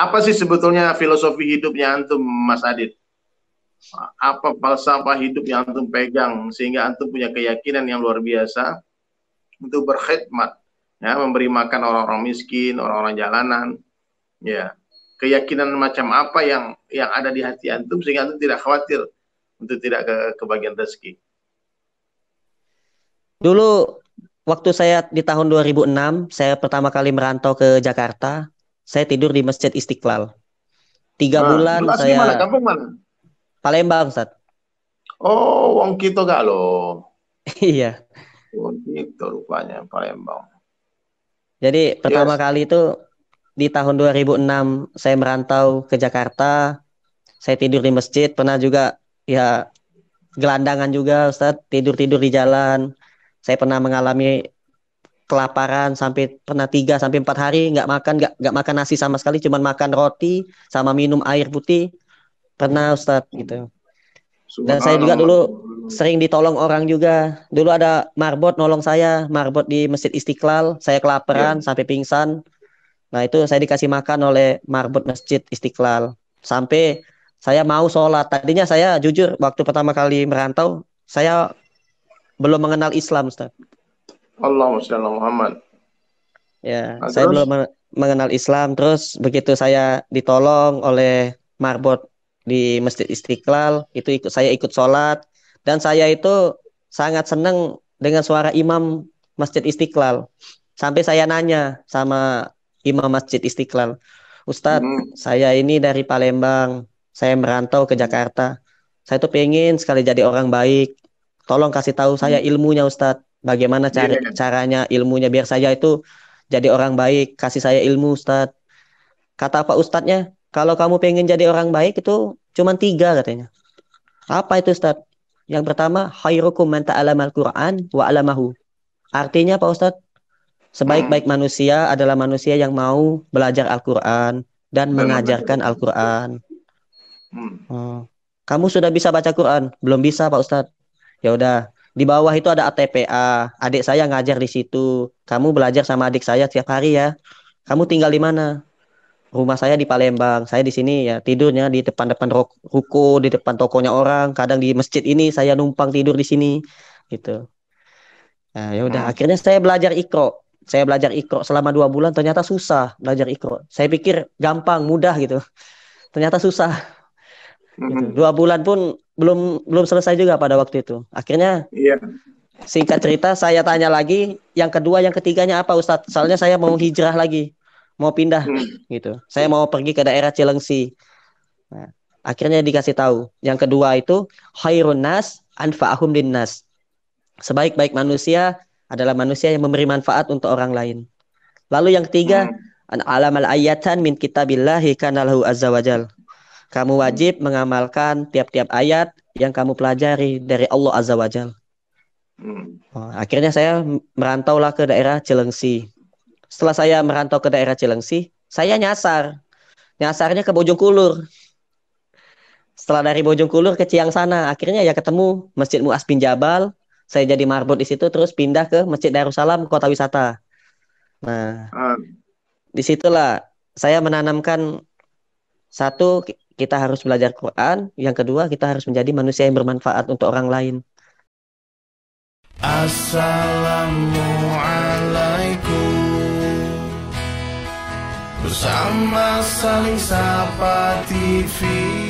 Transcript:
Apa sih sebetulnya filosofi hidupnya antum, Mas Adit? Apa falsafah hidup yang antum pegang sehingga antum punya keyakinan yang luar biasa untuk berkhidmat, ya, memberi makan orang-orang miskin, orang-orang jalanan, ya. Keyakinan macam apa yang yang ada di hati antum sehingga antum tidak khawatir untuk tidak ke kebagian rezeki? Dulu waktu saya di tahun 2006, saya pertama kali merantau ke Jakarta, saya tidur di Masjid Istiqlal. Tiga nah, bulan saya. Mana? Kampung mana? Palembang, Ustaz. Oh, wong kito gak lo. iya. Wong kito rupanya Palembang. Jadi yes. pertama kali itu di tahun 2006 saya merantau ke Jakarta. Saya tidur di masjid, pernah juga ya gelandangan juga Ustaz, tidur-tidur di jalan. Saya pernah mengalami kelaparan sampai pernah tiga sampai empat hari nggak makan nggak nggak makan nasi sama sekali cuma makan roti sama minum air putih pernah Ustadz gitu dan saya juga dulu sering ditolong orang juga dulu ada marbot nolong saya marbot di masjid istiqlal saya kelaparan ya. sampai pingsan nah itu saya dikasih makan oleh marbot masjid istiqlal sampai saya mau sholat tadinya saya jujur waktu pertama kali merantau saya belum mengenal Islam Ustadz Allah shalli Muhammad. Ya, nah, saya terus? belum mengenal Islam. Terus begitu saya ditolong oleh marbot di Masjid Istiqlal, itu ikut saya ikut sholat dan saya itu sangat senang dengan suara imam Masjid Istiqlal. Sampai saya nanya sama imam Masjid Istiqlal, Ustadz, hmm. saya ini dari Palembang, saya merantau ke Jakarta. Saya tuh pengen sekali jadi orang baik. Tolong kasih tahu saya hmm. ilmunya Ustadz. Bagaimana iya. cara yeah. caranya ilmunya biar saya itu jadi orang baik. Kasih saya ilmu Ustad Kata apa Ustadnya Kalau kamu pengen jadi orang baik itu cuma tiga katanya. Apa itu Ustad Yang pertama, khairukum man ta'alamal Qur'an wa alamahu. Artinya Pak Ustad sebaik-baik hmm. manusia adalah manusia yang mau belajar Al-Quran dan mengajarkan Al-Quran. Hmm. hmm. Kamu sudah bisa baca Quran? Belum bisa Pak Ustad Ya udah, di bawah itu ada ATPA. Adik saya ngajar di situ. Kamu belajar sama adik saya tiap hari ya. Kamu tinggal di mana? Rumah saya di Palembang. Saya di sini ya tidurnya di depan-depan ruko, di depan tokonya orang. Kadang di masjid ini saya numpang tidur di sini gitu. Nah, ya udah ah. akhirnya saya belajar ikro. Saya belajar ikro selama dua bulan ternyata susah belajar ikro. Saya pikir gampang, mudah gitu. Ternyata susah. Gitu. Dua bulan pun belum belum selesai juga pada waktu itu. Akhirnya iya. singkat cerita saya tanya lagi yang kedua yang ketiganya apa Ustadz? Soalnya saya mau hijrah lagi, mau pindah hmm. gitu. Saya mau pergi ke daerah Cilengsi. Nah, akhirnya dikasih tahu yang kedua itu khairun nas anfa'ahum dinas Sebaik-baik manusia adalah manusia yang memberi manfaat untuk orang lain. Lalu yang ketiga, hmm. an alamal ayatan min kitabillahi kana lahu azza wajal kamu wajib mengamalkan tiap-tiap ayat yang kamu pelajari dari Allah Azza wa Jal. Hmm. Oh, akhirnya saya merantaulah ke daerah Cilengsi. Setelah saya merantau ke daerah Cilengsi, saya nyasar. Nyasarnya ke Bojongkulur. Setelah dari Bojongkulur ke Ciang sana, akhirnya ya ketemu Masjid Muas bin Jabal. Saya jadi marbot di situ, terus pindah ke Masjid Darussalam, kota wisata. Nah, ah. disitulah saya menanamkan satu kita harus belajar Quran, yang kedua kita harus menjadi manusia yang bermanfaat untuk orang lain. Assalamualaikum Bersama saling sapa TV